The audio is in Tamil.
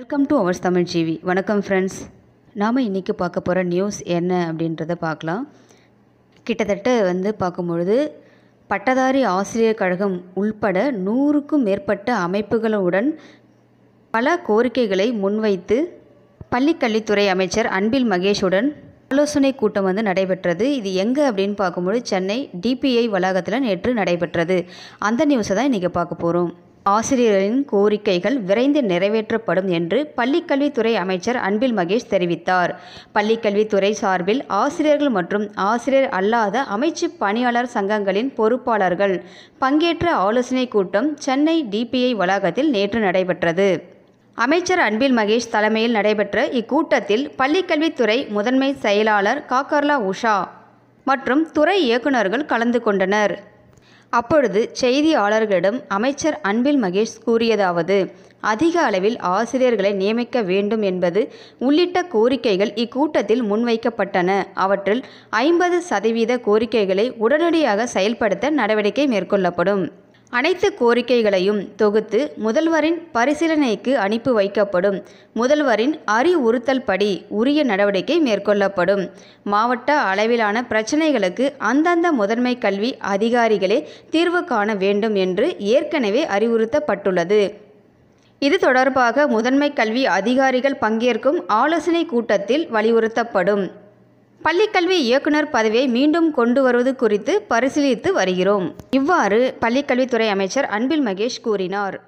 welcome to ours Tamil GV வணக்கம் ஃப்ரெண்ட்ஸ் நாம் இன்றைக்கி பார்க்க போகிற நியூஸ் என்ன அப்படின்றத பார்க்கலாம் கிட்டத்தட்ட வந்து பார்க்கும்பொழுது பட்டதாரி ஆசிரியர் கழகம் உள்பட நூறுக்கும் மேற்பட்ட அமைப்புகளுடன் பல கோரிக்கைகளை முன்வைத்து பள்ளிக்கல்வித்துறை அமைச்சர் அன்பில் மகேஷுடன் ஆலோசனை கூட்டம் வந்து நடைபெற்றது இது எங்கே அப்படின்னு பார்க்கும்போது சென்னை டிபிஐ வளாகத்தில் நேற்று நடைபெற்றது அந்த நியூஸை தான் இன்றைக்கி பார்க்க போகிறோம் ஆசிரியர்களின் கோரிக்கைகள் விரைந்து நிறைவேற்றப்படும் என்று பள்ளிக்கல்வித்துறை அமைச்சர் அன்பில் மகேஷ் தெரிவித்தார் பள்ளிக்கல்வித்துறை சார்பில் ஆசிரியர்கள் மற்றும் ஆசிரியர் அல்லாத அமைச்சு பணியாளர் சங்கங்களின் பொறுப்பாளர்கள் பங்கேற்ற ஆலோசனைக் கூட்டம் சென்னை டிபிஐ வளாகத்தில் நேற்று நடைபெற்றது அமைச்சர் அன்பில் மகேஷ் தலைமையில் நடைபெற்ற இக்கூட்டத்தில் பள்ளிக்கல்வித்துறை முதன்மை செயலாளர் காக்கர்லா உஷா மற்றும் துறை இயக்குநர்கள் கலந்து கொண்டனர் அப்பொழுது செய்தியாளர்களிடம் அமைச்சர் அன்பில் மகேஷ் கூறியதாவது அதிக அளவில் ஆசிரியர்களை நியமிக்க வேண்டும் என்பது உள்ளிட்ட கோரிக்கைகள் இக்கூட்டத்தில் முன்வைக்கப்பட்டன அவற்றில் ஐம்பது சதவீத கோரிக்கைகளை உடனடியாக செயல்படுத்த நடவடிக்கை மேற்கொள்ளப்படும் அனைத்து கோரிக்கைகளையும் தொகுத்து முதல்வரின் பரிசீலனைக்கு அனுப்பி வைக்கப்படும் முதல்வரின் அறிவுறுத்தல்படி உரிய நடவடிக்கை மேற்கொள்ளப்படும் மாவட்ட அளவிலான பிரச்சினைகளுக்கு அந்தந்த முதன்மை கல்வி அதிகாரிகளே தீர்வு காண வேண்டும் என்று ஏற்கனவே அறிவுறுத்தப்பட்டுள்ளது இது தொடர்பாக முதன்மை கல்வி அதிகாரிகள் பங்கேற்கும் ஆலோசனை கூட்டத்தில் வலியுறுத்தப்படும் பள்ளிக்கல்வி இயக்குனர் பதவியை மீண்டும் கொண்டு வருவது குறித்து பரிசீலித்து வருகிறோம் இவ்வாறு பள்ளிக்கல்வித்துறை அமைச்சர் அன்பில் மகேஷ் கூறினார்